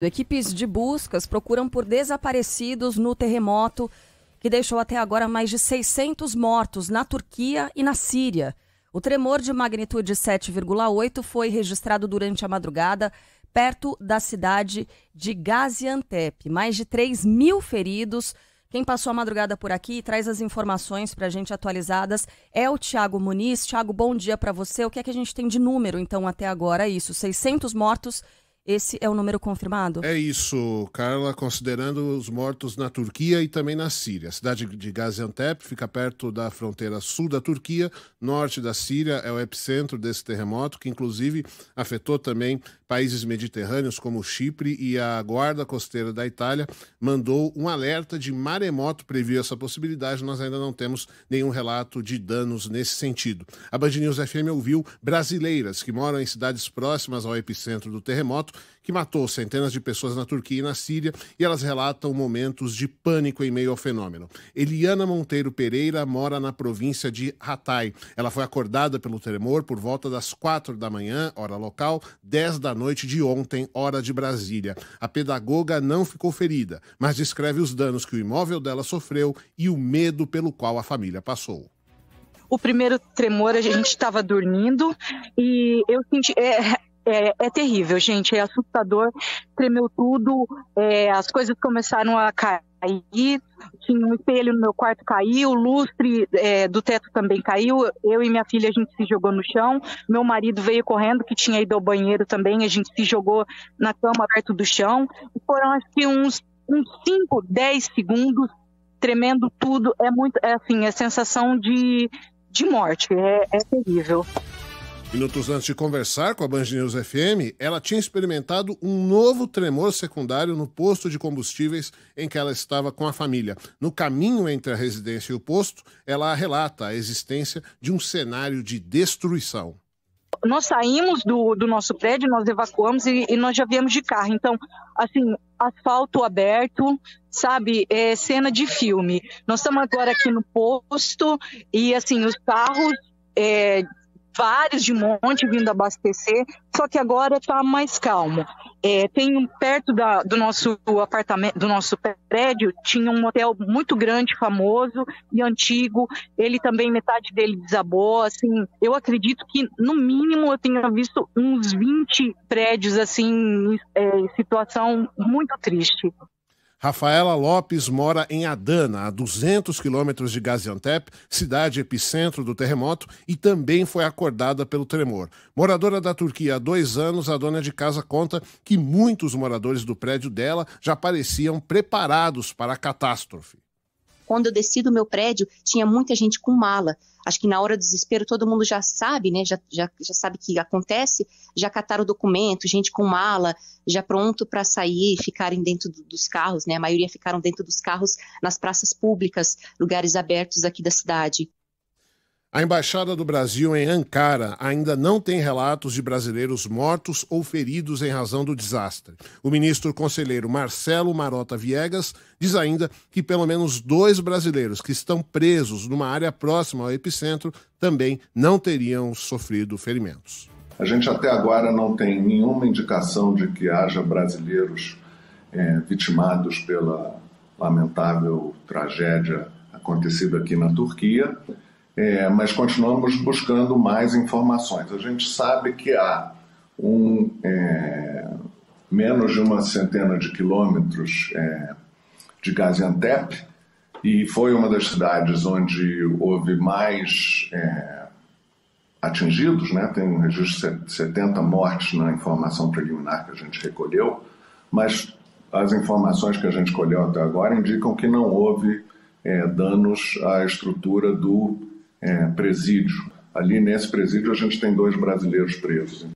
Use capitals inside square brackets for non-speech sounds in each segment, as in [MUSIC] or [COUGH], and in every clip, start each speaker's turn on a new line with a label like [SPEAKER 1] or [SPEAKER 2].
[SPEAKER 1] Equipes de buscas procuram por desaparecidos no terremoto que deixou até agora mais de 600 mortos na Turquia e na Síria. O tremor de magnitude 7,8 foi registrado durante a madrugada perto da cidade de Gaziantep. Mais de 3 mil feridos. Quem passou a madrugada por aqui e traz as informações para a gente atualizadas é o Tiago Muniz. Tiago, bom dia para você. O que é que a gente tem de número, então, até agora? Isso, 600 mortos esse é o número confirmado?
[SPEAKER 2] É isso, Carla, considerando os mortos na Turquia e também na Síria. A cidade de Gaziantep fica perto da fronteira sul da Turquia, norte da Síria, é o epicentro desse terremoto, que inclusive afetou também países mediterrâneos como Chipre e a Guarda Costeira da Itália mandou um alerta de maremoto previu essa possibilidade. Nós ainda não temos nenhum relato de danos nesse sentido. A Band News FM ouviu brasileiras que moram em cidades próximas ao epicentro do terremoto que matou centenas de pessoas na Turquia e na Síria, e elas relatam momentos de pânico em meio ao fenômeno. Eliana Monteiro Pereira mora na província de Hatay. Ela foi acordada pelo tremor por volta das quatro da manhã, hora local, 10 da noite de ontem, hora de Brasília. A pedagoga não ficou ferida, mas descreve os danos que o imóvel dela sofreu e o medo pelo qual a família passou
[SPEAKER 3] o primeiro tremor a gente estava dormindo e eu senti é, é, é terrível, gente, é assustador, tremeu tudo, é, as coisas começaram a cair, tinha um espelho no meu quarto caiu, o lustre é, do teto também caiu, eu e minha filha a gente se jogou no chão, meu marido veio correndo que tinha ido ao banheiro também, a gente se jogou na cama perto do chão, e foram acho que uns, 5, 10 segundos tremendo tudo, é muito, é assim, é sensação
[SPEAKER 2] de, de morte, é, é terrível. Minutos antes de conversar com a Band News FM, ela tinha experimentado um novo tremor secundário no posto de combustíveis em que ela estava com a família. No caminho entre a residência e o posto, ela relata a existência de um cenário de destruição.
[SPEAKER 3] Nós saímos do, do nosso prédio, nós evacuamos e, e, nós já viemos de carro. Então, assim, asfalto aberto, sabe? É cena de filme. Nós estamos agora aqui no posto e, assim, os carros é, vários de monte vindo abastecer, só que agora está mais calmo. É, tem um, perto da, do nosso apartamento, do nosso prédio, tinha um hotel muito grande, famoso e antigo. Ele também metade dele desabou. Assim, eu acredito que no mínimo eu tenha visto uns 20 prédios assim, é, situação
[SPEAKER 2] muito triste. Rafaela Lopes mora em Adana, a 200 quilômetros de Gaziantep, cidade epicentro do terremoto, e também foi acordada pelo tremor. Moradora da Turquia há dois anos, a dona de casa conta que muitos moradores do prédio dela já pareciam preparados para a catástrofe.
[SPEAKER 4] Quando eu desci do
[SPEAKER 1] meu prédio, tinha muita gente com mala. Acho que na hora do desespero todo mundo já sabe, né? Já, já, já sabe que acontece. Já cataram o documento, gente com mala, já pronto para sair, ficarem dentro do, dos carros, né? A maioria ficaram dentro dos carros nas praças públicas, lugares
[SPEAKER 3] abertos aqui da cidade.
[SPEAKER 2] A Embaixada do Brasil em Ankara ainda não tem relatos de brasileiros mortos ou feridos em razão do desastre. O ministro conselheiro Marcelo Marota Viegas diz ainda que pelo menos dois brasileiros que estão presos numa área próxima ao epicentro também não teriam sofrido ferimentos. A gente
[SPEAKER 5] até agora não tem nenhuma indicação de que haja brasileiros é, vitimados pela lamentável tragédia acontecida aqui na Turquia é, mas continuamos buscando mais informações. A
[SPEAKER 2] gente sabe que há um, é, menos de uma centena de quilômetros é, de Gaziantep, e foi uma das
[SPEAKER 5] cidades onde houve mais é, atingidos, né? tem um registro de 70 mortes na informação preliminar que a gente recolheu, mas as informações que a gente colheu até agora indicam que não houve é, danos à estrutura do é, presídio. Ali nesse presídio a gente tem dois
[SPEAKER 2] brasileiros presos.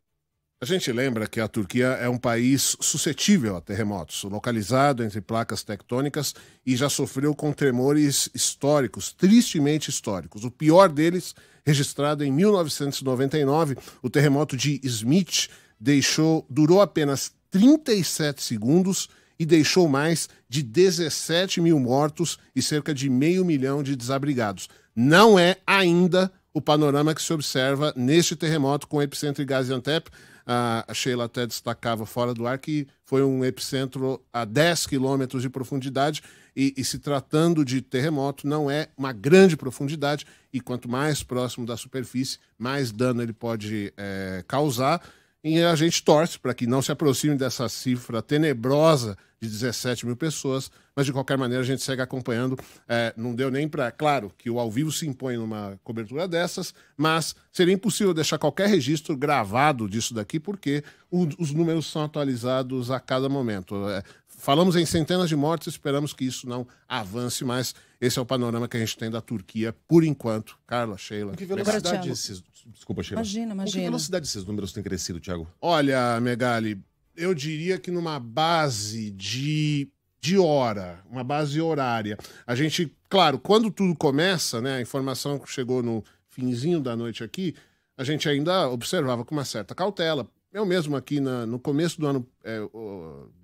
[SPEAKER 2] A gente lembra que a Turquia é um país suscetível a terremotos, localizado entre placas tectônicas e já sofreu com tremores históricos, tristemente históricos. O pior deles, registrado em 1999, o terremoto de Smith deixou durou apenas 37 segundos e deixou mais de 17 mil mortos e cerca de meio milhão de desabrigados. Não é ainda o panorama que se observa neste terremoto com o epicentro em Gaziantep. A Sheila até destacava fora do ar que foi um epicentro a 10 quilômetros de profundidade e, e, se tratando de terremoto, não é uma grande profundidade e quanto mais próximo da superfície, mais dano ele pode é, causar. E a gente torce para que não se aproxime dessa cifra tenebrosa de 17 mil pessoas, mas de qualquer maneira a gente segue acompanhando. É, não deu nem para. Claro que o ao vivo se impõe numa cobertura dessas, mas seria impossível deixar qualquer registro gravado disso daqui, porque o, os números são atualizados a cada momento. É, falamos em centenas de mortes, esperamos que isso não avance mais. Esse é o panorama que a gente tem da Turquia por enquanto. Carla, Sheila. Que velocidade esses, Desculpa, Sheila. Imagina, imagina. Com que velocidade esses números têm crescido, Thiago? Olha, Megali, eu diria que numa base de, de hora, uma base horária. A gente, claro, quando tudo começa, né? A informação que chegou no finzinho da noite aqui, a gente ainda observava com uma certa cautela. Eu mesmo aqui na, no começo do ano é,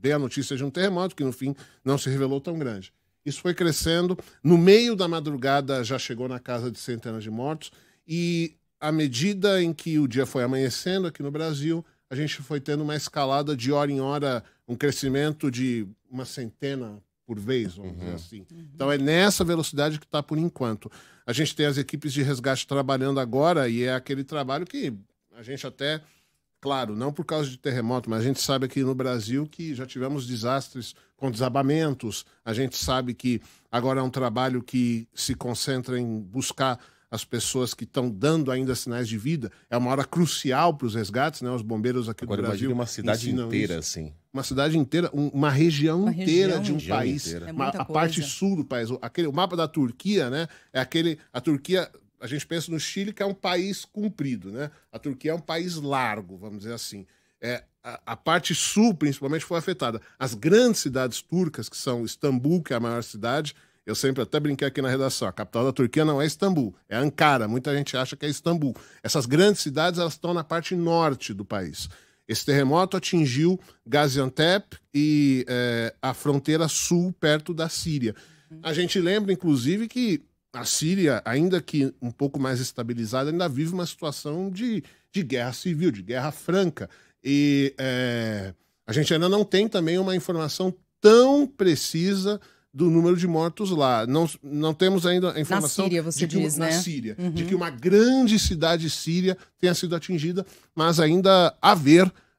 [SPEAKER 2] dei a notícia de um terremoto que no fim não se revelou tão grande. Isso foi crescendo. No meio da madrugada já chegou na casa de centenas de mortos. E à medida em que o dia foi amanhecendo aqui no Brasil, a gente foi tendo uma escalada de hora em hora, um crescimento de uma centena por vez, vamos uhum. dizer assim. Uhum. Então é nessa velocidade que está por enquanto. A gente tem as equipes de resgate trabalhando agora e é aquele trabalho que a gente até, claro, não por causa de terremoto, mas a gente sabe aqui no Brasil que já tivemos desastres com desabamentos. A gente sabe que agora é um trabalho que se concentra em buscar as pessoas que estão dando ainda sinais de vida. É uma hora crucial para os resgates, né? Os bombeiros aqui Agora, do Brasil. uma cidade inteira, isso. assim. Uma cidade inteira, um, uma região uma inteira região, de um país. É uma, a parte sul do país. Aquele, o mapa da Turquia, né? É aquele. A Turquia. A gente pensa no Chile, que é um país comprido, né? A Turquia é um país largo, vamos dizer assim. É, a, a, parte sul, principalmente, foi afetada. As grandes cidades turcas, que são Istambul, que é a maior cidade, eu sempre até brinquei aqui na redação, a capital da Turquia não é Istambul, é Ankara. Muita gente acha que é Istambul. Essas grandes cidades elas estão na parte norte do país. Esse terremoto atingiu Gaziantep e é, a fronteira sul, perto da Síria. A gente lembra, inclusive, que a Síria, ainda que um pouco mais estabilizada, ainda vive uma situação de, de guerra civil, de guerra franca. E é, a gente ainda não tem também uma informação tão precisa do número de mortos lá. Não, não temos ainda a informação. Na Síria, você de que, diz, uma, né? Síria. Uhum. De que uma grande cidade síria tenha sido atingida, mas ainda a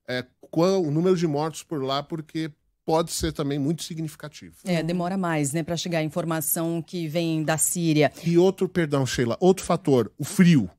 [SPEAKER 2] é, qual, o número de mortos por lá, porque pode ser também muito significativo.
[SPEAKER 6] É, demora mais, né, para chegar a informação que vem da Síria.
[SPEAKER 2] E outro, perdão, Sheila, outro fator, o frio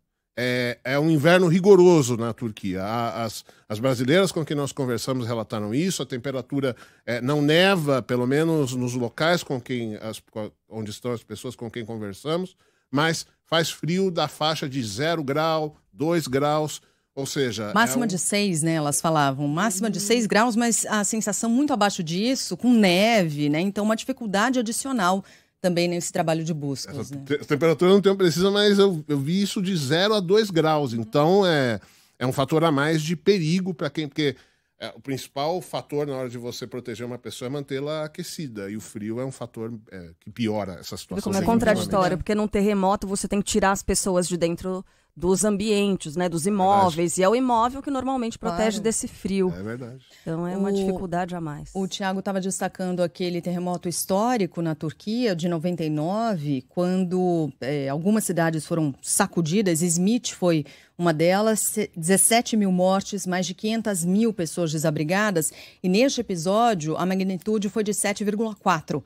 [SPEAKER 2] é, é, um inverno rigoroso na Turquia. As, as, brasileiras com quem nós conversamos relataram isso. A temperatura é, não neva, pelo menos nos locais com quem as, onde estão as pessoas com quem conversamos, mas faz frio da faixa de zero grau, dois graus. Ou seja. É Máxima é um... de
[SPEAKER 6] 6, né? Elas falavam. Máxima de 6 graus, mas a sensação muito abaixo disso, com neve, né? Então, uma dificuldade adicional também nesse trabalho de busca. Né?
[SPEAKER 2] temperatura não tenho precisa, mas eu, eu vi isso de 0 a 2 graus. Então é, é um fator a mais de perigo para quem. Porque é, o principal fator na hora de você proteger uma pessoa é mantê-la aquecida. E o frio é um fator é, que piora essa situação. Como é contraditório,
[SPEAKER 1] porque num terremoto você tem que tirar as pessoas de dentro dos ambientes, né, dos imóveis. Verdade. E é o imóvel que normalmente protege claro.
[SPEAKER 6] desse frio. É verdade. Então é uma o, dificuldade a mais. O Tiago estava destacando aquele terremoto histórico na Turquia de 99, quando é, algumas cidades foram sacudidas. Smith foi uma delas, 17 mil mortes, mais de 500 mil pessoas desabrigadas. E neste episódio, a magnitude foi de 7,4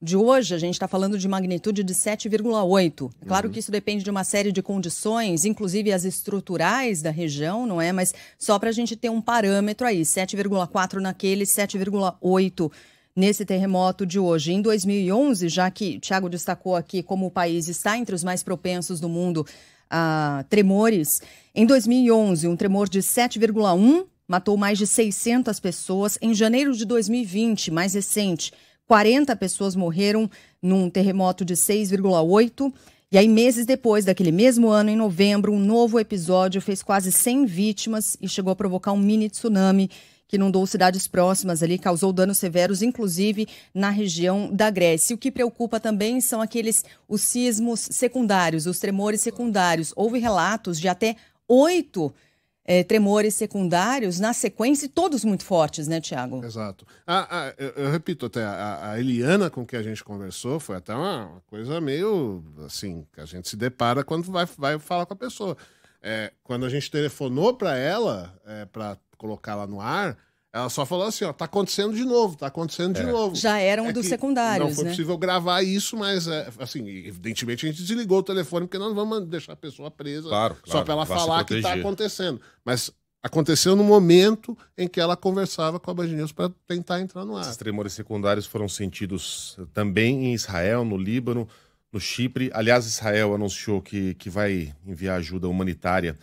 [SPEAKER 6] de hoje, a gente está falando de magnitude de 7,8. É claro uhum. que isso depende de uma série de condições, inclusive as estruturais da região, não é? Mas só para a gente ter um parâmetro aí: 7,4 naquele, 7,8 nesse terremoto de hoje. Em 2011, já que Tiago destacou aqui como o país está entre os mais propensos do mundo a tremores, em 2011, um tremor de 7,1 matou mais de 600 pessoas. Em janeiro de 2020, mais recente 40 pessoas morreram num terremoto de 6,8. E aí, meses depois, daquele mesmo ano, em novembro, um novo episódio fez quase 100 vítimas e chegou a provocar um mini tsunami que inundou cidades próximas ali, causou danos severos, inclusive na região da Grécia. E o que preocupa também são aqueles os sismos secundários, os tremores secundários. Houve relatos de até oito é, tremores secundários na sequência e todos muito fortes, né, Tiago? Exato.
[SPEAKER 2] A, a, eu, eu, repito até, a, a, Eliana com que a gente conversou foi até uma, uma, coisa meio assim, que a gente se depara quando vai, vai falar com a pessoa. É, quando a gente telefonou para ela, é, para colocar ela no ar, ela só falou assim, ó, tá acontecendo de novo, tá acontecendo de é. novo. Já era um é dos secundários, Não foi né? possível gravar isso, mas, é, assim, evidentemente a gente desligou o telefone, porque nós não vamos deixar a pessoa presa claro, só claro, para ela falar que tá acontecendo. Mas aconteceu no momento em que ela conversava com a Band News para tentar entrar no ar.
[SPEAKER 5] Esses tremores secundários foram sentidos também em Israel, no Líbano, no Chipre. Aliás, Israel anunciou que, que vai enviar ajuda humanitária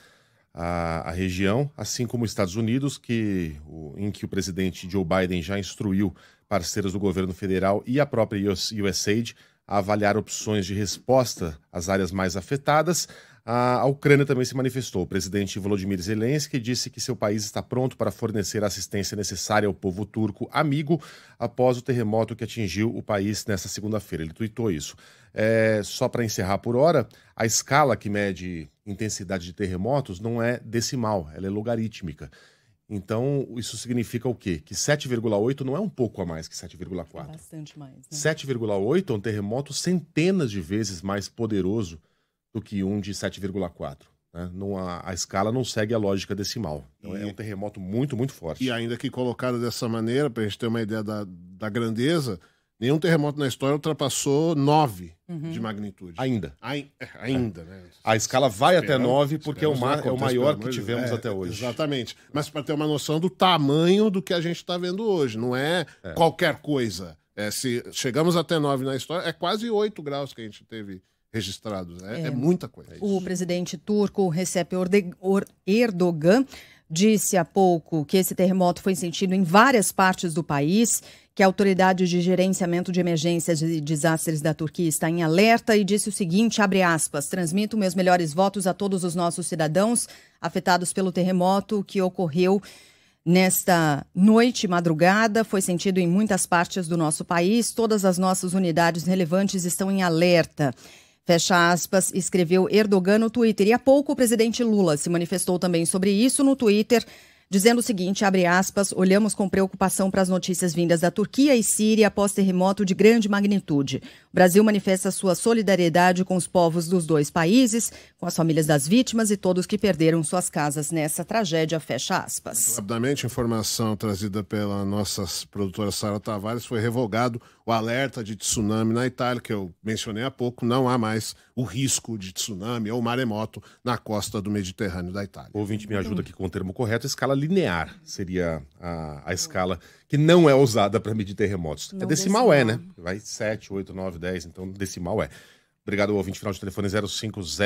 [SPEAKER 5] a, a região, assim como os Estados Unidos, que, o, em que o presidente Joe Biden já instruiu parceiros do governo federal e a própria US, USAID a avaliar opções de resposta às áreas mais afetadas, a Ucrânia também se manifestou. O presidente Volodymyr Zelensky disse que seu país está pronto para fornecer a assistência necessária ao povo turco amigo após o terremoto que atingiu o país nesta segunda-feira. Ele tuitou isso. É, só para encerrar por hora, a escala que mede intensidade de terremotos não é decimal, ela é logarítmica. Então, isso significa o quê? Que 7,8 não é um pouco a mais que 7,4. É
[SPEAKER 6] bastante mais. Né?
[SPEAKER 5] 7,8 é um terremoto centenas de vezes mais poderoso do que um de 7,4. Né? a, a, escala não segue a lógica
[SPEAKER 2] decimal. Então, é e... é um terremoto muito, muito forte. E ainda que colocado dessa maneira, para a gente ter uma ideia da, da grandeza, Nenhum terremoto na história ultrapassou 9 uhum. de magnitude. Ainda. Ai, é, ainda, é. né? A
[SPEAKER 5] escala vai esperamos, até 9 porque é o, ma é o maior que tivemos é, até hoje.
[SPEAKER 2] Exatamente. Mas para ter uma noção do tamanho do que a gente está vendo hoje. Não é, é. qualquer coisa. É, se chegamos até 9 na história, é quase 8 graus que a gente teve registrados. Né? É, muita coisa.
[SPEAKER 6] o presidente turco Recep Erdogan disse há pouco que esse terremoto foi sentido em várias partes do país que a Autoridade de Gerenciamento de Emergências e Desastres da Turquia está em alerta e disse o seguinte, abre aspas, transmito meus melhores votos a todos os nossos cidadãos afetados pelo terremoto que ocorreu Nesta noite, madrugada, foi sentido em muitas partes do nosso país. Todas as nossas unidades relevantes estão em alerta. Fecha aspas, escreveu Erdogan no Twitter. E há pouco, o presidente Lula se manifestou também sobre isso no Twitter, dizendo o seguinte, abre aspas, olhamos com preocupação para as notícias vindas da Turquia e Síria após terremoto de grande magnitude. O Brasil manifesta sua solidariedade com os povos dos dois países, com as famílias das vítimas e todos que perderam suas casas nessa tragédia, fecha aspas.
[SPEAKER 2] Rapidamente, informação trazida pela nossa produtora Sara Tavares foi revogado o alerta de tsunami na Itália, que eu mencionei há pouco, não há mais o risco de tsunami ou maremoto na costa do Mediterrâneo da Itália. O ouvinte me
[SPEAKER 7] ajuda
[SPEAKER 5] aqui com o termo correto, escala linear seria a, a escala que não é usada para medir terremotos. Não é decimal, decimal, é, né? Vai 7, 8, 9, 10, então decimal é. Obrigado, ouvinte. Final de telefone 0500.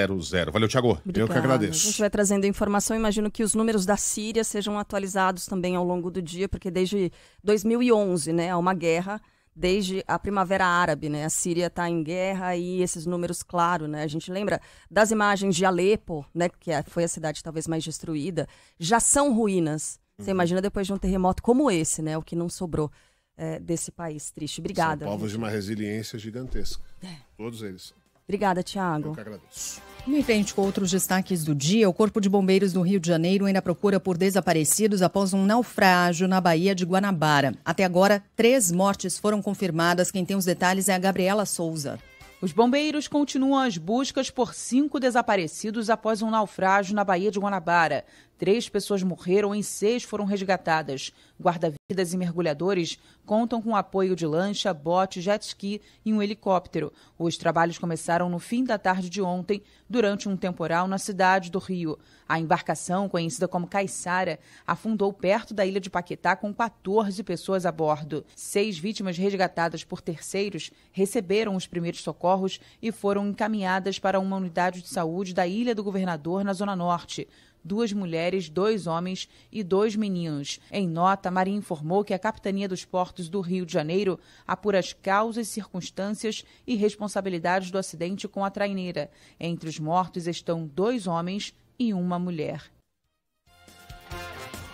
[SPEAKER 5] Valeu, Tiago. Eu que agradeço. A gente
[SPEAKER 1] vai trazendo informação. Imagino que os números da Síria sejam atualizados também ao longo do dia, porque desde 2011, né, há uma guerra desde a Primavera Árabe, né? A Síria está em guerra e esses números, claro, né? A gente lembra das imagens de Alepo, né? Que é, foi a cidade talvez mais destruída, já são ruínas. Uhum. Você imagina depois de um terremoto como esse, né? O que não sobrou é,
[SPEAKER 6] desse país triste.
[SPEAKER 1] Obrigada. São povos gente.
[SPEAKER 2] de uma resiliência gigantesca. É. Todos eles. Obrigada, Tiago. Eu que agradeço.
[SPEAKER 6] Em frente com outros destaques do dia, o Corpo de Bombeiros do Rio de Janeiro ainda procura por desaparecidos após um naufrágio na Baía de Guanabara. Até agora, três
[SPEAKER 3] mortes foram confirmadas. Quem tem os detalhes é a Gabriela Souza. Os bombeiros continuam as buscas por cinco desaparecidos após um naufrágio na Baía de Guanabara. Três pessoas morreram e seis foram resgatadas. Guarda-vidas e mergulhadores contam com apoio de lancha, bote, jet ski e um helicóptero. Os trabalhos começaram no fim da tarde de ontem, durante um temporal na cidade do Rio. A embarcação, conhecida como Caiçara, afundou perto da ilha de Paquetá com 14 pessoas a bordo. Seis vítimas resgatadas por terceiros receberam os primeiros socorros e foram encaminhadas para uma unidade de saúde da Ilha do Governador, na Zona Norte duas mulheres, dois homens e dois meninos. Em nota, a Marinha informou que a Capitania dos Portos do Rio de Janeiro apura as causas, circunstâncias e responsabilidades do acidente com a traineira. Entre os mortos estão dois homens e uma mulher.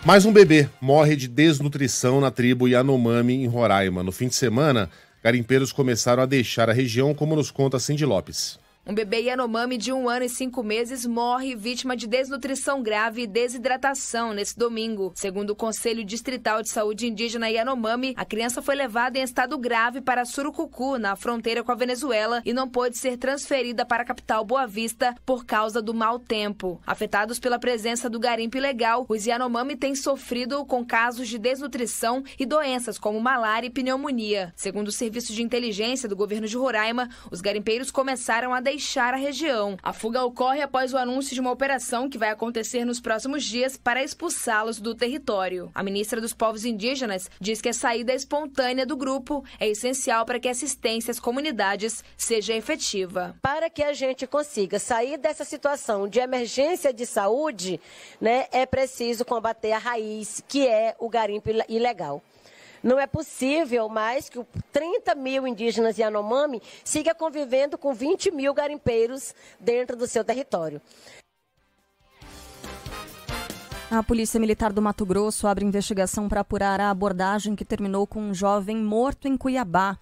[SPEAKER 5] Mais um bebê morre de desnutrição na tribo Yanomami, em Roraima. No fim de semana, garimpeiros começaram a deixar a região, como nos conta Cindy Lopes.
[SPEAKER 4] Um bebê Yanomami de um ano e cinco meses morre vítima de desnutrição grave e desidratação nesse domingo. Segundo o Conselho Distrital de Saúde Indígena Yanomami, a criança foi levada em estado grave para Surucucu, na fronteira com a Venezuela, e não pôde ser transferida para a capital Boa Vista por causa do mau tempo. Afetados pela presença do garimpo ilegal, os Yanomami têm sofrido com casos de desnutrição e doenças como malária e pneumonia. Segundo o Serviço de Inteligência do Governo de Roraima, os garimpeiros começaram a deixar deixar a região. A fuga ocorre após o anúncio de uma operação que vai acontecer nos próximos dias para expulsá-los do território. A ministra dos Povos Indígenas diz que a saída espontânea do grupo é essencial para que a assistência às comunidades seja efetiva. Para que a gente consiga sair dessa situação de emergência de saúde, né, é
[SPEAKER 3] preciso combater a raiz, que é o garimpo ilegal. Não é possível mais que 30 mil indígenas Yanomami siga convivendo com 20 mil garimpeiros dentro do seu território.
[SPEAKER 1] A Polícia Militar do Mato Grosso abre investigação para apurar a abordagem que terminou com um jovem morto em Cuiabá.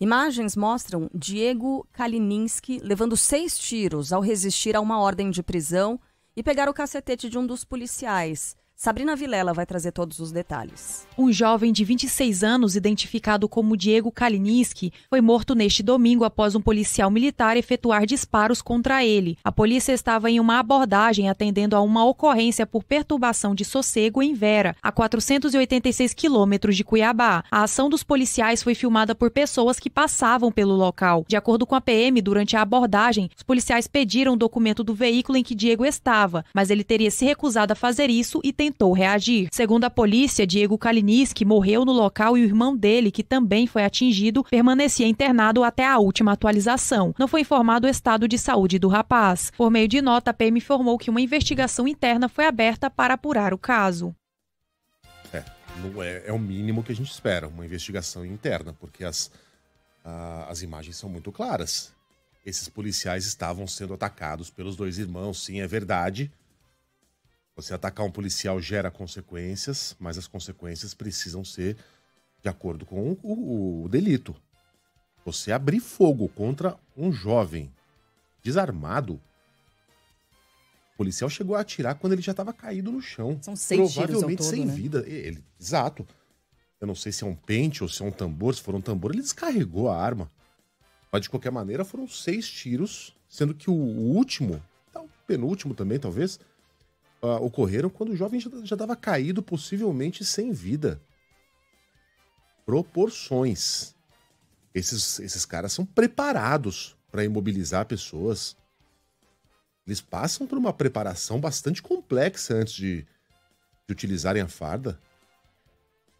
[SPEAKER 1] Imagens mostram Diego Kalininski levando seis tiros ao resistir a uma ordem de prisão e pegar o cacetete de um dos policiais. Sabrina Vilela vai trazer todos os detalhes. Um jovem de 26 anos, identificado como Diego Kalinski, foi morto neste domingo após um policial militar efetuar disparos contra ele. A polícia estava em uma abordagem atendendo a uma ocorrência por perturbação de sossego em Vera, a 486 quilômetros de Cuiabá. A ação dos policiais foi filmada por pessoas que passavam pelo local. De acordo com a PM, durante a abordagem, os policiais pediram o documento do veículo em que Diego estava, mas ele teria se recusado a fazer isso e tem tentou reagir. Segundo a polícia, Diego Kaliniski morreu no local e o irmão dele, que também foi atingido, permanecia internado até a última atualização. Não foi informado o estado de saúde do rapaz. Por meio de nota, a PM informou que uma investigação interna foi aberta para
[SPEAKER 3] apurar o caso.
[SPEAKER 5] É, não é, é o mínimo que a gente espera, uma investigação interna, porque as, a, as imagens são muito claras. Esses policiais estavam sendo atacados pelos dois irmãos, sim, é verdade você atacar um policial gera consequências, mas as consequências precisam ser de acordo com o, o, o delito. Você abrir fogo contra um jovem desarmado, o policial chegou a atirar quando ele já estava caído no chão. São seis Provavelmente todo, sem né? vida. Ele, exato. Eu não sei se é um pente ou se é um tambor. Se for um tambor, ele descarregou a arma. Mas de qualquer maneira, foram seis tiros, sendo que o último, tá o penúltimo também, talvez, uh, ocorreram quando o jovem já estava caído, possivelmente sem vida. Proporções. Esses, esses caras são preparados para imobilizar pessoas. Eles passam por uma preparação bastante complexa antes de, de utilizarem a farda.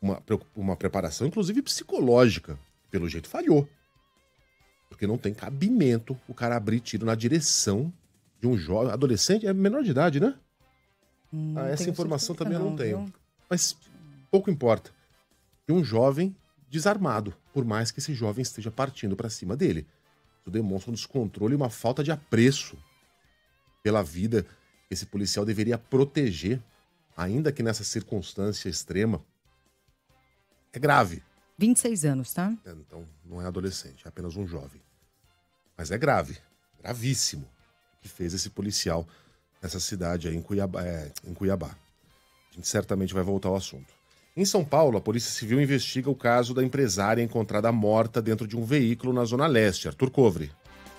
[SPEAKER 5] Uma, uma preparação, inclusive psicológica. Pelo jeito, falhou. Porque não tem cabimento o cara abrir tiro na direção de um jovem. Adolescente, é menor de idade, né? Ah, essa informação também não, eu não tenho. Viu? Mas pouco importa. E um jovem desarmado, por mais que esse jovem esteja partindo para cima dele. Isso demonstra um descontrole e uma falta de apreço pela vida que esse policial deveria proteger, ainda que nessa circunstância extrema. É grave. 26 anos, tá? É, então não é adolescente, é apenas um jovem. Mas é grave, gravíssimo, o que fez esse policial nessa cidade aí, em Cuiabá, é, em Cuiabá. A gente certamente vai voltar ao assunto. Em São Paulo, a Polícia Civil investiga o caso da empresária encontrada morta dentro de um veículo na Zona Leste, Arthur Covre.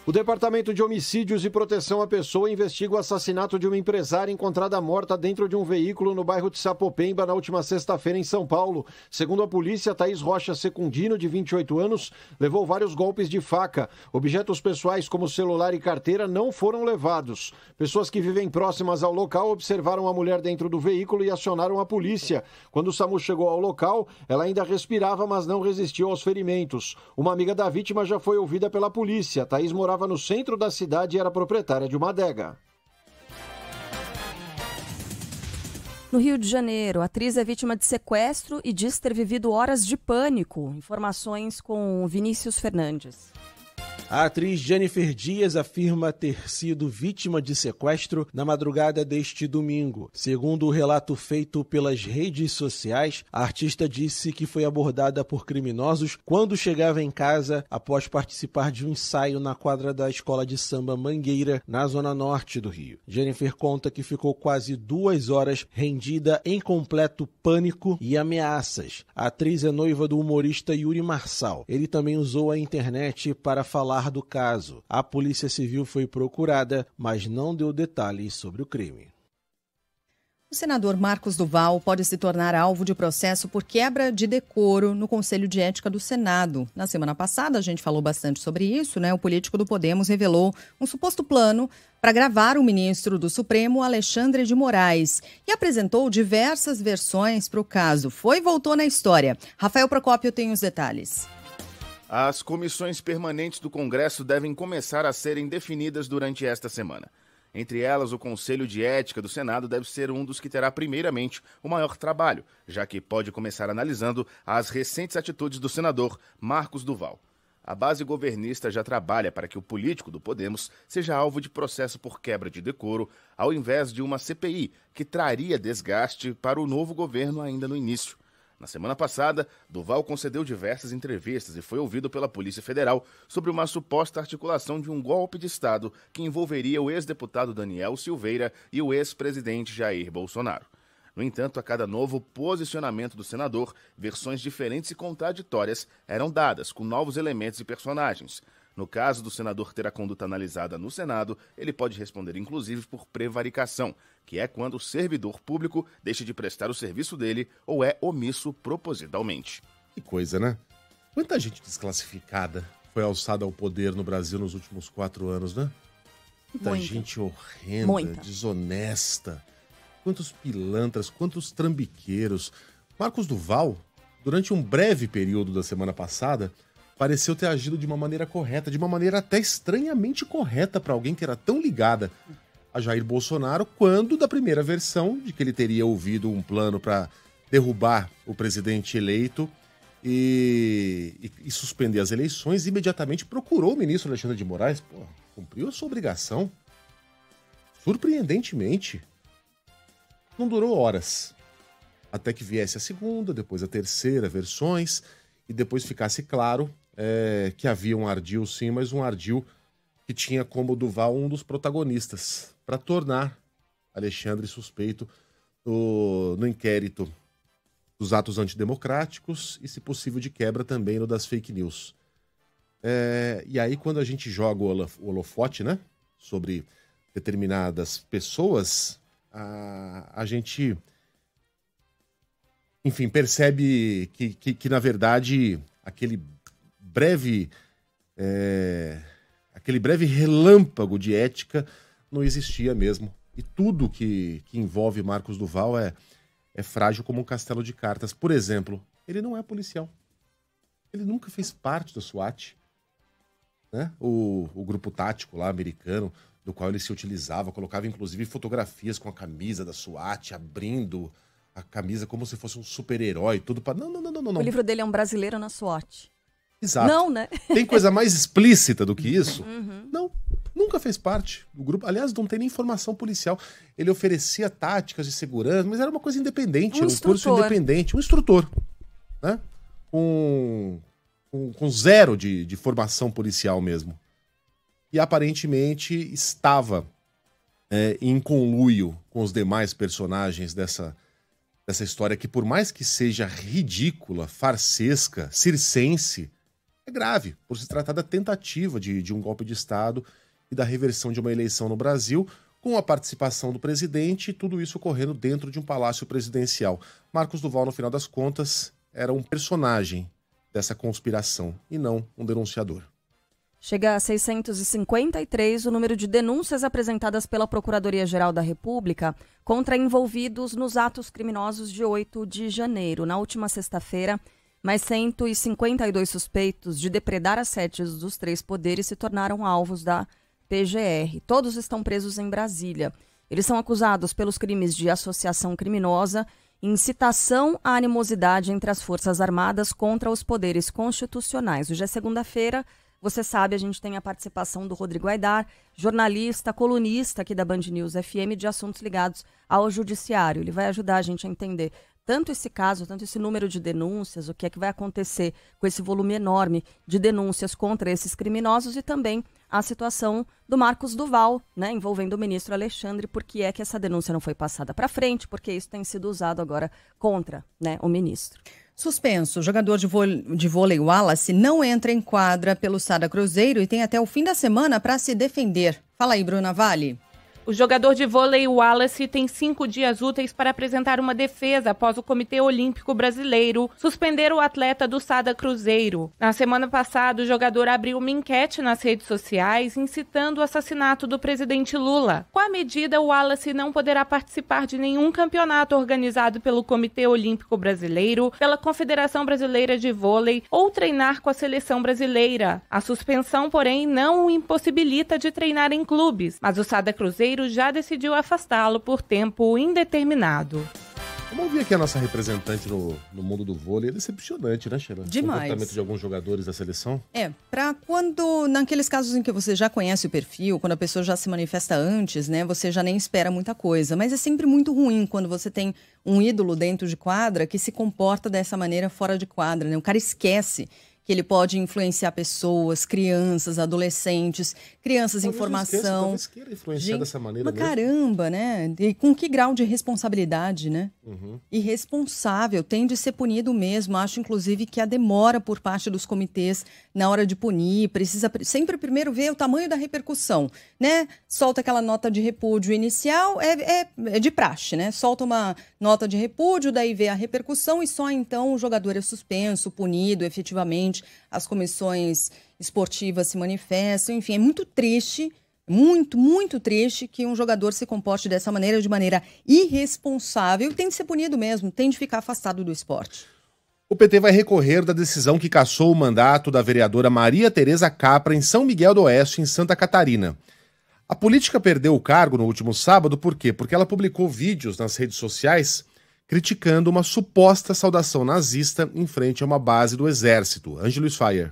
[SPEAKER 5] O Departamento de Homicídios e Proteção à Pessoa investiga o assassinato de uma empresária encontrada morta dentro de um veículo no bairro de Sapopemba na última sexta-feira em São Paulo. Segundo a polícia, Thaís Rocha Secundino, de 28 anos, levou vários golpes de faca. Objetos pessoais como celular e carteira não foram levados. Pessoas que vivem próximas ao local observaram a mulher dentro do veículo e acionaram a polícia. Quando o SAMU chegou ao local, ela ainda respirava, mas não resistiu aos ferimentos. Uma amiga da vítima já foi ouvida pela polícia. Thaís morava morava no centro da cidade e era proprietária de uma adega.
[SPEAKER 1] No Rio de Janeiro, a atriz é vítima de sequestro e diz ter vivido horas de pânico. Informações com Vinícius Fernandes.
[SPEAKER 7] A atriz Jennifer Dias afirma
[SPEAKER 5] ter sido vítima de sequestro na madrugada deste domingo. Segundo o relato feito pelas redes sociais, a artista disse que foi abordada por criminosos quando chegava em casa após participar de um ensaio na quadra da escola de samba Mangueira, na zona norte do Rio. Jennifer conta que ficou quase duas horas rendida
[SPEAKER 7] em completo pânico e ameaças. A atriz é noiva do humorista Yuri Marçal. Ele também usou a internet para falar falar do caso. A Polícia Civil foi procurada, mas não deu detalhes sobre o crime.
[SPEAKER 6] O senador Marcos Duval pode se tornar alvo de processo por quebra de decoro no Conselho de Ética do Senado. Na semana passada, a gente falou bastante sobre isso, né? O político do Podemos revelou um suposto plano para gravar o ministro do Supremo, Alexandre de Moraes, e apresentou diversas versões para o caso. Foi e voltou na história. Rafael Procópio tem os detalhes.
[SPEAKER 7] As comissões permanentes do Congresso devem começar a serem definidas durante esta semana. Entre elas, o Conselho de Ética do Senado deve ser um dos que terá primeiramente o maior trabalho, já que pode começar analisando as recentes atitudes do senador Marcos Duval. A base governista já trabalha para que o político do Podemos seja alvo de processo por quebra de decoro, ao invés de uma CPI, que traria desgaste para o novo governo ainda no início. Na semana passada, Duval concedeu diversas entrevistas e foi ouvido pela Polícia Federal sobre uma suposta articulação de um golpe de Estado que envolveria o ex-deputado Daniel Silveira e o ex-presidente Jair Bolsonaro. No entanto, a cada novo posicionamento do senador, versões diferentes e contraditórias eram dadas, com novos elementos e personagens. No caso do senador ter a conduta analisada no Senado, ele pode responder inclusive por prevaricação, que é quando o servidor público deixa de prestar o serviço dele ou é omisso propositalmente.
[SPEAKER 5] Que coisa, né? Quanta gente desclassificada foi alçada ao poder no Brasil nos últimos quatro anos, né? Quanta Muita. gente horrenda, Muita. desonesta. Quantos pilantras, quantos trambiqueiros. Marcos Duval, durante um breve período da semana passada, pareceu ter agido de uma maneira correta, de uma maneira até estranhamente correta para alguém que era tão ligada a Jair Bolsonaro, quando da primeira versão de que ele teria ouvido um plano para derrubar o presidente eleito e, e, e, suspender as eleições, imediatamente procurou o ministro Alexandre de Moraes, pô, cumpriu a sua obrigação. Surpreendentemente, não durou horas. Até que viesse a segunda, depois a terceira versões, e depois ficasse claro é, que havia um ardil, sim, mas um ardil que tinha como Duval um dos protagonistas, para tornar Alexandre suspeito no, no inquérito dos atos antidemocráticos e, se possível, de quebra também no das fake news. É, e aí, quando a gente joga o holofote, né, sobre determinadas pessoas, a, a gente, enfim, percebe que, que, que, na verdade, aquele breve. É, aquele breve relâmpago de ética não existia mesmo. E tudo que, que envolve Marcos Duval é, é frágil como um castelo de cartas. Por exemplo, ele não é policial. Ele nunca fez parte da SWAT. Né? O, o grupo tático lá americano, do qual ele se utilizava, colocava inclusive fotografias com a camisa da SWAT, abrindo a camisa como se fosse um super-herói, tudo para. Não, não, não, não, não. O livro
[SPEAKER 1] dele é um brasileiro na SWAT.
[SPEAKER 5] Exato. Não, né? Tem coisa mais explícita do que isso? Uhum. uhum. Não. Nunca fez parte do grupo. Aliás, não tem nem informação policial. Ele oferecia táticas de segurança, mas era uma coisa independente, um, um curso independente, um instrutor. Né? Com, com, com zero de, de formação policial mesmo. E aparentemente estava é, em conluio com os demais personagens dessa, dessa história, que por mais que seja ridícula, farsesca, circense, é grave, por se tratar da tentativa de, de um golpe de Estado e da reversão de uma eleição no Brasil, com a participação do presidente e tudo isso ocorrendo dentro de um palácio presidencial. Marcos Duval, no final das contas, era um personagem dessa conspiração e não um denunciador.
[SPEAKER 1] Chega a 653 o número de denúncias apresentadas pela Procuradoria-Geral da República contra envolvidos nos atos criminosos de 8 de janeiro. Na última sexta-feira, mas 152 suspeitos de depredar as setes dos três poderes se tornaram alvos da PGR. Todos estão presos em Brasília. Eles são acusados pelos crimes de associação criminosa, incitação à animosidade entre as Forças Armadas contra os poderes constitucionais. Hoje é segunda-feira. Você sabe, a gente tem a participação do Rodrigo Aidar, jornalista, colunista aqui da Band News FM de assuntos ligados ao judiciário. Ele vai ajudar a gente a entender tanto esse caso, tanto esse número de denúncias, o que é que vai acontecer com esse volume enorme de denúncias contra esses criminosos e também a situação do Marcos Duval, né, envolvendo o ministro Alexandre, porque é que essa denúncia não foi passada para frente, porque isso tem sido usado agora contra né, o ministro.
[SPEAKER 6] Suspenso, o jogador de, vôlei, de vôlei Wallace não entra em quadra pelo Sada Cruzeiro e tem até o fim da semana para se defender. Fala aí, Bruna Vale.
[SPEAKER 3] O jogador de vôlei Wallace tem cinco dias úteis para apresentar uma defesa após o Comitê Olímpico Brasileiro suspender o atleta do Sada Cruzeiro. Na semana passada, o jogador abriu uma enquete nas redes sociais incitando o assassinato do presidente Lula. Com a medida, o Wallace não poderá participar de nenhum campeonato organizado pelo Comitê Olímpico Brasileiro, pela Confederação Brasileira de Vôlei ou treinar com a seleção brasileira. A suspensão, porém, não o impossibilita de treinar em clubes, mas o Sada Cruzeiro já decidiu afastá-lo por tempo indeterminado.
[SPEAKER 5] Vamos ouvir aqui a nossa representante no, no mundo do vôlei. É decepcionante, né, Sheila? Demais. O comportamento de alguns jogadores da seleção.
[SPEAKER 6] É, para quando, naqueles casos em que você já conhece o perfil, quando a pessoa já se manifesta antes, né, você já nem espera muita coisa. Mas é sempre muito ruim quando você tem um ídolo dentro de quadra que se comporta dessa maneira fora de quadra, né? O cara esquece que ele pode influenciar pessoas, crianças, adolescentes, crianças talvez em formação. Talvez
[SPEAKER 5] queira influenciar gente, dessa maneira. Mas mesmo. Né?
[SPEAKER 6] caramba, né? E com que grau de responsabilidade, né? Uhum. Irresponsável, tem de ser punido mesmo. Acho, inclusive, que a demora por parte dos comitês na hora de punir precisa sempre primeiro ver o tamanho da repercussão, né? Solta aquela nota de repúdio inicial, é, é, é de praxe, né? Solta uma nota de repúdio, daí vê a repercussão e só então o jogador é suspenso, punido efetivamente as comissões esportivas se manifestam. Enfim, é muito triste, muito, muito triste que um jogador se comporte dessa maneira, de maneira irresponsável. E tem de ser punido mesmo, tem de ficar afastado do esporte.
[SPEAKER 5] O PT vai recorrer da decisão que cassou o mandato da vereadora Maria Tereza Capra em São Miguel do Oeste, em Santa Catarina. A política perdeu o cargo no último sábado, por quê? Porque ela publicou vídeos nas redes sociais criticando uma suposta saudação nazista em frente a uma base do exército. Angelus Fire.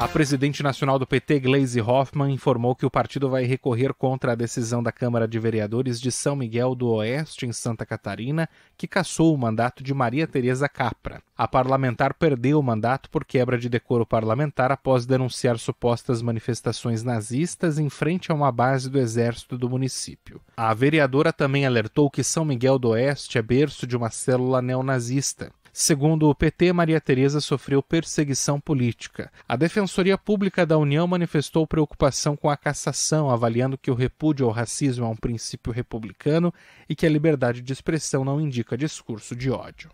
[SPEAKER 8] A presidente nacional do PT, Gleisi Hoffmann, informou que o partido vai recorrer contra a decisão da Câmara de Vereadores de São Miguel do Oeste, em Santa Catarina, que cassou o mandato de Maria Tereza Capra. A parlamentar perdeu o mandato por quebra de decoro parlamentar após denunciar supostas manifestações nazistas em frente a uma base do exército do município. A vereadora também alertou que São Miguel do Oeste é berço de uma célula neonazista. Segundo o PT, Maria Tereza sofreu perseguição política. A Defensoria Pública da União manifestou preocupação com a cassação, avaliando que o repúdio ao racismo é um princípio republicano e que a liberdade de expressão não indica discurso de ódio.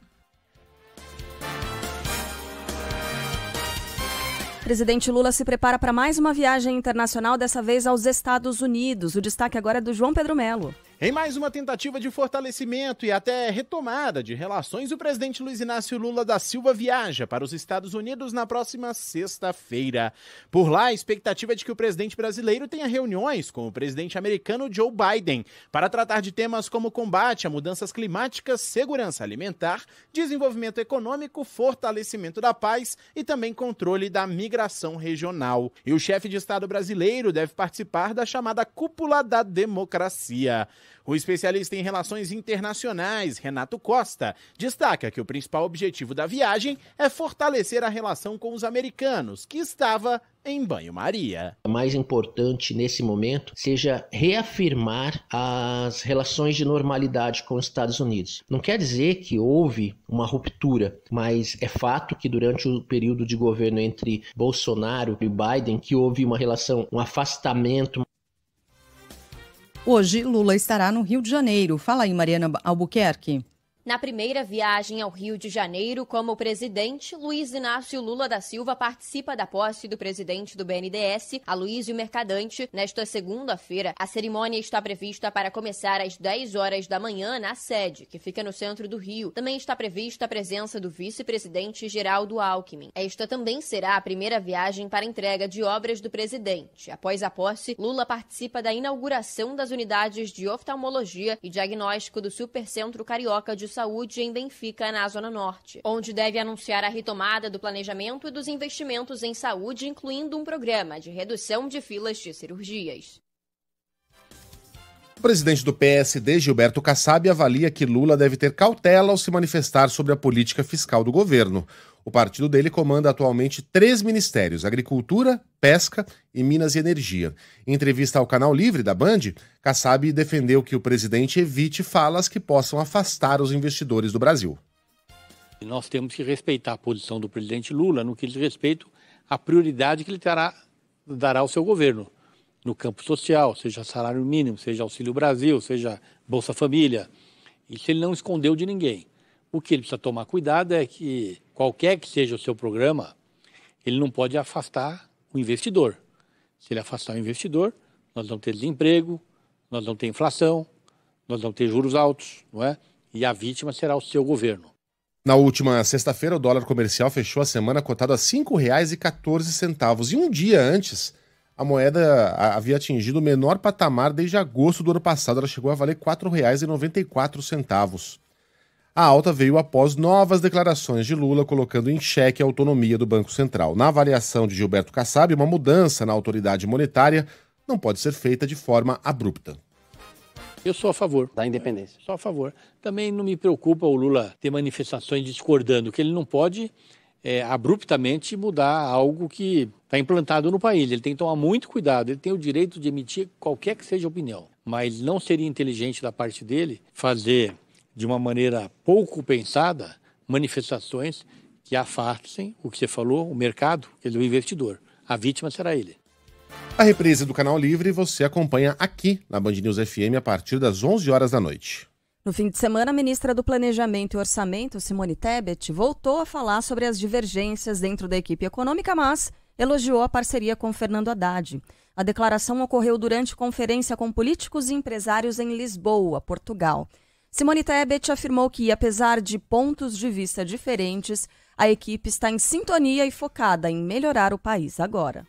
[SPEAKER 1] Presidente Lula se prepara para mais uma viagem internacional, dessa vez aos Estados Unidos. O destaque agora é do João Pedro Melo.
[SPEAKER 5] Em mais uma tentativa de fortalecimento
[SPEAKER 7] e até retomada de relações, o presidente Luiz Inácio Lula da Silva viaja para os Estados Unidos na próxima sexta-feira. Por lá, a expectativa é de que o presidente brasileiro tenha reuniões com o presidente americano Joe Biden para tratar de temas como combate a mudanças climáticas, segurança alimentar, desenvolvimento econômico, fortalecimento da paz e também controle da migração regional. E o chefe de Estado brasileiro deve participar da chamada Cúpula da Democracia. O especialista em relações internacionais, Renato Costa, destaca que o principal objetivo da viagem é fortalecer a relação com os americanos, que estava em banho-maria.
[SPEAKER 5] O mais importante nesse momento seja reafirmar as relações de normalidade com os Estados Unidos. Não quer dizer que houve uma ruptura, mas é fato que durante o período de governo entre Bolsonaro e Biden que houve uma relação, um afastamento
[SPEAKER 6] Hoje, Lula estará no Rio de Janeiro. Fala aí, Mariana Albuquerque.
[SPEAKER 1] Na primeira viagem ao Rio de Janeiro como presidente, Luiz Inácio Lula da Silva participa da posse do presidente do BNDES, Aloysio Mercadante, nesta segunda-feira. A cerimônia está prevista para começar às 10 horas da manhã na sede, que fica no centro do Rio. Também está prevista a presença do vice-presidente Geraldo Alckmin. Esta também será a primeira viagem para entrega de obras do presidente. Após a posse, Lula participa da inauguração das unidades de oftalmologia e diagnóstico do Supercentro Carioca de Saúde em Benfica, na Zona Norte, onde deve anunciar a retomada do planejamento e dos investimentos em saúde, incluindo um programa de redução de filas de cirurgias.
[SPEAKER 5] O presidente do PSD, Gilberto Kassab, avalia que Lula deve ter cautela ao se manifestar sobre a política fiscal do governo. O partido dele comanda atualmente três ministérios: Agricultura, Pesca e Minas e Energia. Em entrevista ao Canal Livre da Band, Kassab defendeu que o presidente evite falas que possam afastar os investidores do Brasil.
[SPEAKER 8] Nós temos que respeitar a posição do presidente Lula no que diz respeito à prioridade que ele terá, dará ao seu governo no campo social, seja salário mínimo, seja Auxílio Brasil, seja Bolsa Família. Isso ele não escondeu de ninguém. O que ele precisa tomar cuidado é que qualquer que seja o seu programa, ele não pode afastar o investidor. Se ele afastar o investidor, nós vamos ter desemprego, nós vamos ter inflação, nós vamos ter juros altos, não é? E a vítima será o seu governo.
[SPEAKER 5] Na última sexta-feira, o dólar comercial fechou a semana cotado a R$ 5,14 e um dia antes, a moeda havia atingido o menor patamar desde agosto do ano passado. Ela chegou a valer R$ 4,94. A alta veio após novas declarações de Lula colocando em xeque a autonomia do Banco Central. Na avaliação de Gilberto Kassab, uma mudança na autoridade monetária não pode ser feita de forma abrupta.
[SPEAKER 8] Eu sou a favor da independência. Sou a favor. Também não me preocupa o Lula ter manifestações discordando, que ele não pode é, abruptamente mudar algo que está implantado no país. Ele tem que tomar muito cuidado. Ele tem o direito de emitir qualquer que seja a opinião. Mas não seria inteligente da parte dele fazer de uma maneira pouco pensada, manifestações que afastem o que você falou, o mercado, que é o investidor. A vítima será ele.
[SPEAKER 5] A reprise do Canal Livre você acompanha aqui na Band News FM a partir das 11 horas da noite.
[SPEAKER 1] No fim de semana, a ministra do Planejamento e Orçamento, Simone Tebet, voltou a falar sobre as divergências dentro da equipe econômica, mas elogiou a parceria com Fernando Haddad. A declaração ocorreu durante conferência com políticos e empresários em Lisboa, Portugal. Simone Tebet afirmou que, apesar de pontos de vista diferentes, a equipe está em sintonia e focada em melhorar o país agora.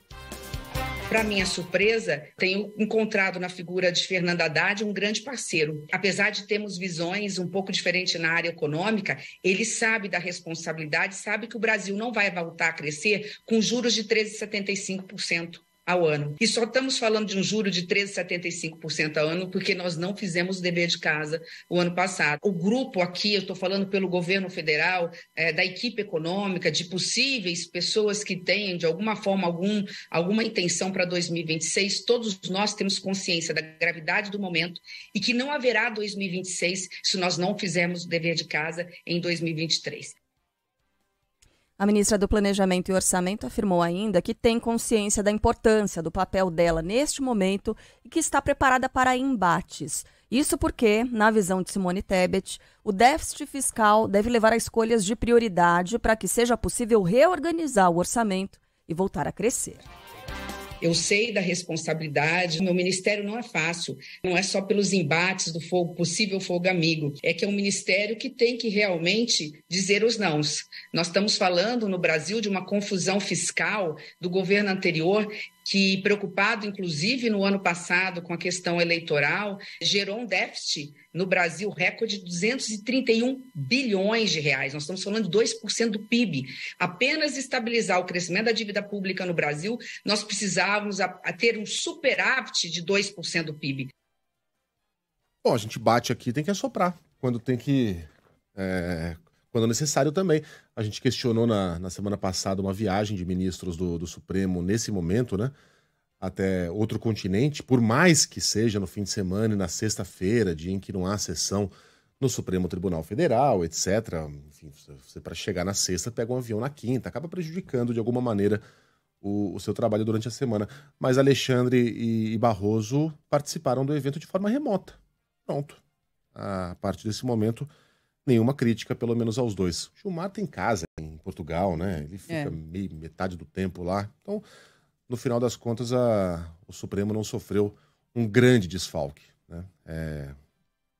[SPEAKER 4] Para minha surpresa, tenho encontrado na figura de Fernando Haddad um grande parceiro. Apesar de termos visões um pouco diferentes na área econômica, ele sabe da responsabilidade, sabe que o Brasil não vai voltar a crescer com juros de 13,75% ao ano. E só estamos falando de um juro de 13,75% ao ano, porque nós não fizemos o dever de casa o ano passado. O grupo aqui, eu estou falando pelo governo federal, é, da equipe econômica, de possíveis pessoas que têm, de alguma forma, algum, alguma intenção para 2026, todos nós temos consciência da gravidade do momento e que não haverá 2026 se nós não fizermos o dever de casa em 2023.
[SPEAKER 1] A ministra do Planejamento e Orçamento afirmou ainda que tem consciência da importância do papel dela neste momento e que está preparada para embates. Isso porque, na visão de Simone Tebet, o déficit fiscal deve levar a escolhas de prioridade para que seja possível reorganizar
[SPEAKER 4] o orçamento e voltar a crescer. Eu sei da responsabilidade. Meu ministério não é fácil. Não é só pelos embates do fogo, possível fogo amigo. É que é um ministério que tem que realmente dizer os nãos. Nós estamos falando no Brasil de uma confusão fiscal do governo anterior que, preocupado inclusive no ano passado com a questão eleitoral, gerou um déficit no Brasil recorde de 231 bilhões de reais. Nós estamos falando de 2% do PIB. Apenas estabilizar o crescimento da dívida pública no Brasil, nós precisávamos a, a ter um superávit de 2% do PIB.
[SPEAKER 5] Bom, a gente bate aqui, tem que assoprar. Quando tem que é, quando necessário também. A gente questionou na, na semana passada uma viagem de ministros do, do Supremo nesse momento, né? Até outro continente, por mais que seja no fim de semana e na sexta-feira, dia em que não há sessão no Supremo Tribunal Federal, etc. Enfim, você para chegar na sexta pega um avião na quinta, acaba prejudicando de alguma maneira o, o seu trabalho durante a semana. Mas Alexandre e, e, Barroso participaram do evento de forma remota. Pronto. A partir desse momento, nenhuma crítica, pelo menos aos dois. Gilmar tem casa em Portugal, né? Ele é. fica é. meio, metade do tempo lá. Então, no final das contas, a, o Supremo não sofreu um grande desfalque, né? É,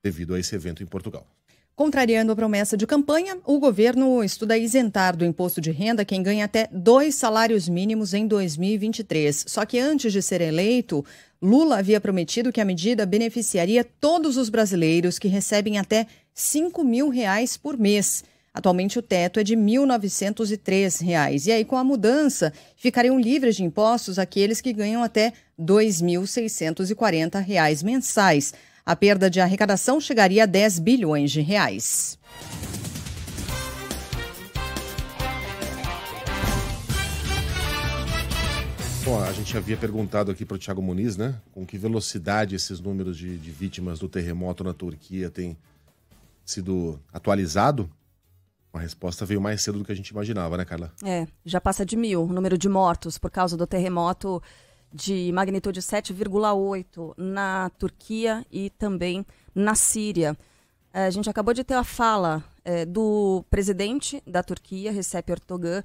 [SPEAKER 5] devido a esse evento em Portugal.
[SPEAKER 6] Contrariando a promessa de campanha, o governo estuda isentar do imposto de renda quem ganha até dois salários mínimos em 2023. Só que antes de ser eleito, Lula havia prometido que a medida beneficiaria todos os brasileiros que recebem até 5 mil reais por mês. Atualmente o teto é de R$ 1.903. Reais. E aí, com a mudança, ficariam livres de impostos aqueles que ganham até R$ 2.640 reais mensais. A perda de arrecadação chegaria a 10 bilhões de
[SPEAKER 5] reais. Bom, a gente havia perguntado aqui para o Tiago Muniz, né? Com que velocidade esses números de, de vítimas do terremoto na Turquia têm sido atualizado, a resposta veio mais cedo do que a gente imaginava, né, Carla?
[SPEAKER 1] É, já passa de mil o número de mortos por causa do terremoto de magnitude 7,8 na Turquia e também na Síria. A gente acabou de ter a fala é, do presidente da Turquia, Recep Erdogan,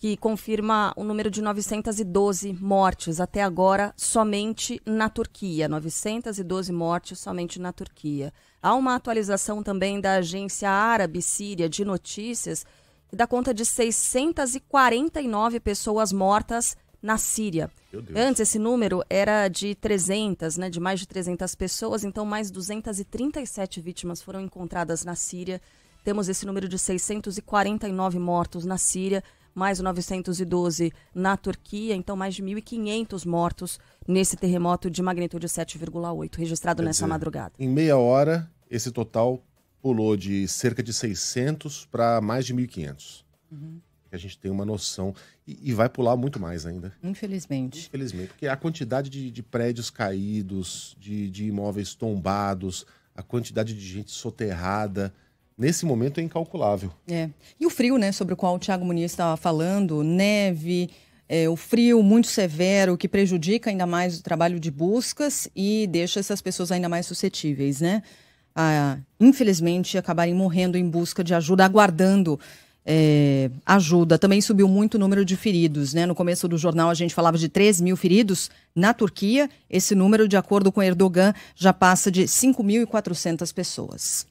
[SPEAKER 1] que confirma o número de 912 mortes até agora somente na Turquia. 912 mortes somente na Turquia. Há uma atualização também da Agência Árabe Síria de Notícias, que dá conta de 649 pessoas mortas na Síria. Antes esse número era de 300, né, de mais de 300 pessoas, então mais 237 vítimas foram encontradas na Síria. Temos esse número de 649 mortos na Síria mais 912 na Turquia, então mais de 1.500 mortos nesse terremoto de magnitude 7,8 registrado Quer nessa dizer, madrugada.
[SPEAKER 5] Em meia hora, esse total pulou de cerca de 600 para mais de 1.500. Uhum. A gente tem uma noção. E, e, vai pular muito mais ainda. Infelizmente. Infelizmente. Porque a quantidade de, de prédios caídos, de, de, imóveis tombados, a quantidade de gente soterrada nesse momento é incalculável.
[SPEAKER 6] É. E o frio, né, sobre o qual o Tiago Muniz estava falando, neve, é, o frio muito severo que prejudica ainda mais o trabalho de buscas e deixa essas pessoas ainda mais suscetíveis, né? A, infelizmente, acabarem morrendo em busca de ajuda, aguardando é, ajuda. Também subiu muito o número de feridos, né? No começo do jornal a gente falava de 3 mil feridos na Turquia. Esse número, de acordo com Erdogan, já passa de 5.400 pessoas.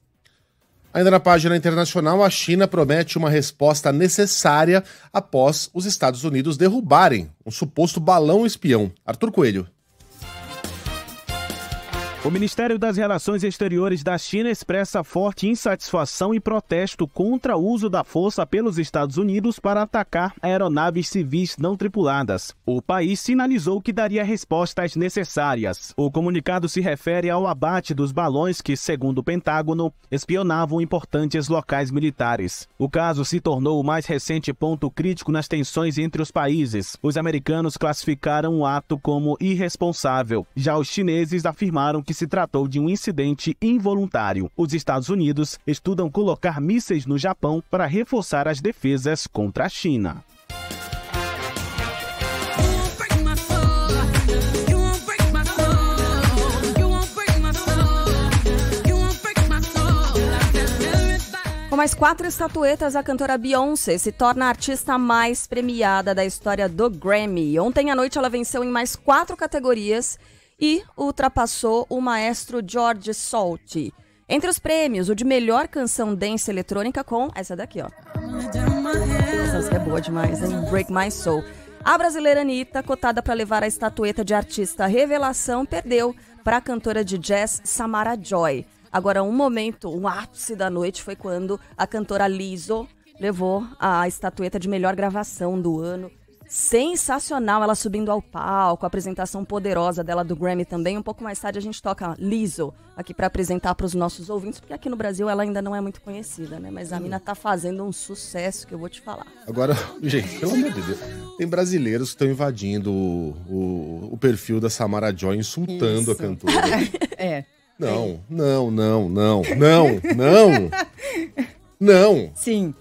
[SPEAKER 5] Ainda na página internacional, a China promete uma resposta necessária após os
[SPEAKER 7] Estados Unidos derrubarem um suposto balão espião. Arthur Coelho. O Ministério das Relações Exteriores da China expressa forte insatisfação e protesto contra o uso da força pelos Estados Unidos para atacar aeronaves civis não tripuladas. O país sinalizou que daria respostas necessárias. O comunicado se refere ao abate dos balões que, segundo o Pentágono, espionavam importantes locais militares. O caso se tornou o mais recente ponto crítico nas tensões entre os países. Os americanos classificaram o ato como irresponsável. Já os chineses afirmaram que se tratou de um incidente involuntário. Os Estados Unidos estudam colocar mísseis no Japão para reforçar as defesas contra a China.
[SPEAKER 1] mais quatro estatuetas, a cantora Beyoncé se torna a artista mais premiada da história do Grammy. Ontem à noite ela venceu em mais quatro categorias e ultrapassou o maestro George Solti. Entre os prêmios, o de melhor canção dance eletrônica com essa daqui, ó. Essa música é boa demais, hein? Break My Soul. A brasileira Anitta, cotada para levar a estatueta de artista revelação, perdeu para a cantora de jazz Samara Joy. Agora, um momento, um ápice da noite foi quando a cantora Lizzo levou a estatueta de melhor gravação do ano sensacional ela subindo ao palco, a apresentação poderosa dela do Grammy também. Um pouco mais tarde a gente toca Lizzo aqui para apresentar para os nossos ouvintes, porque aqui no Brasil ela ainda não é muito conhecida, né? Mas a hum. mina tá fazendo um sucesso que eu vou te falar.
[SPEAKER 5] Agora, [LAUGHS] gente, pelo amor de Deus, tem brasileiros que estão invadindo o, o, o, perfil da Samara Joy insultando Isso. a cantora. [LAUGHS] é. Não, não, não, não, não, não. [LAUGHS] Não. Sim.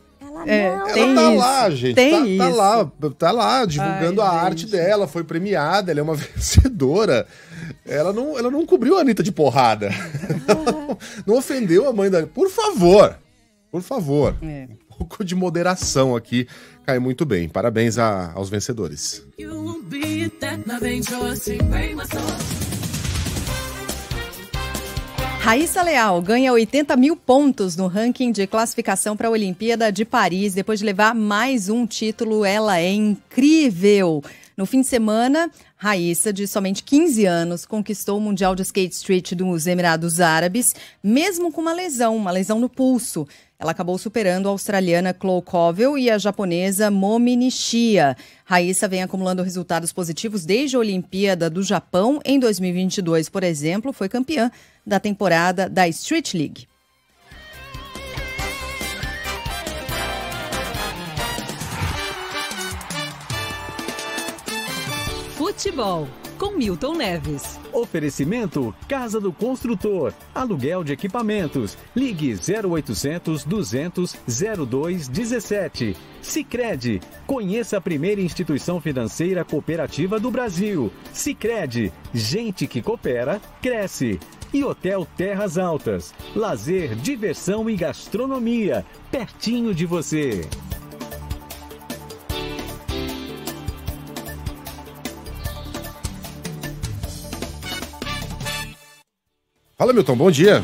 [SPEAKER 5] Ela é, não. Ela tá isso, lá, gente. Tem tá, tá lá, tá lá, divulgando Ai, a gente. arte dela, foi premiada, ela é uma [LAUGHS] vencedora. Ela não, ela não cobriu a Anitta de porrada. não, [LAUGHS] não, ofendeu a mãe da. Por favor! Por favor. É. Um pouco de moderação aqui cai muito bem. Parabéns a, aos vencedores.
[SPEAKER 7] You'll be that
[SPEAKER 6] Raíssa Leal ganha 80 mil pontos no ranking de classificação para a Olimpíada de Paris. Depois de levar mais um título, ela é incrível. No fim de semana, Raíssa, de somente 15 anos, conquistou o Mundial de Skate Street dos Emirados Árabes, mesmo com uma lesão, uma lesão no pulso. Ela acabou superando a australiana Chloe Covell e a japonesa Momi Nishia. Raíssa vem acumulando resultados positivos desde a Olimpíada do Japão em 2022, por exemplo, foi campeã da temporada da Street League.
[SPEAKER 7] Futebol com Milton Neves. Oferecimento Casa do Construtor, aluguel de equipamentos. Ligue 0800 200 0217. Sicredi, conheça a primeira instituição financeira cooperativa do Brasil. Sicredi, gente que coopera cresce e Hotel Terras Altas. Lazer, diversão e gastronomia, pertinho de você.
[SPEAKER 5] Fala, Milton, bom dia.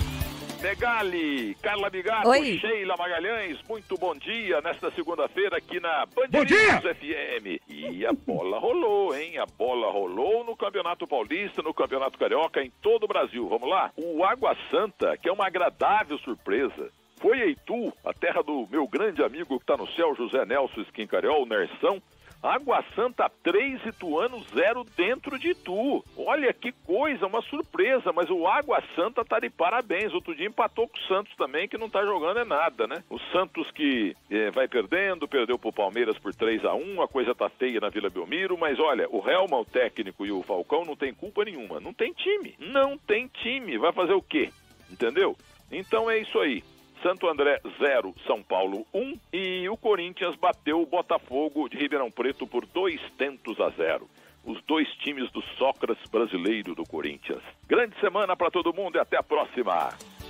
[SPEAKER 5] Megali,
[SPEAKER 7] Carla Bigato, Oi. Sheila Magalhães, muito bom dia nesta segunda-feira aqui na Bandeirantes FM. E a bola rolou, hein? A bola rolou no Campeonato Paulista, no Campeonato Carioca, em todo o Brasil. Vamos lá? O Água Santa, que é uma agradável surpresa, foi Eitu, a terra do meu grande amigo que está no céu, José Nelson Esquincarel, Nersão, Água Santa 3, Ituano 0 dentro de Itu. Olha que coisa, uma surpresa, mas o Água Santa tá de parabéns. Outro dia empatou com o Santos também, que não tá jogando é nada, né? O Santos que é, vai perdendo, perdeu pro Palmeiras por 3 a 1 a coisa tá feia na Vila Belmiro, mas olha, o Helma, o técnico e o Falcão não tem culpa nenhuma. Não tem time, não tem time. Vai fazer o quê? Entendeu? Então é isso aí. Santo André 0, São Paulo 1 um, e o Corinthians bateu o Botafogo de Ribeirão Preto por dois tentos a zero. Os dois times do Sócrates brasileiro do Corinthians. Grande semana para todo mundo e até a próxima!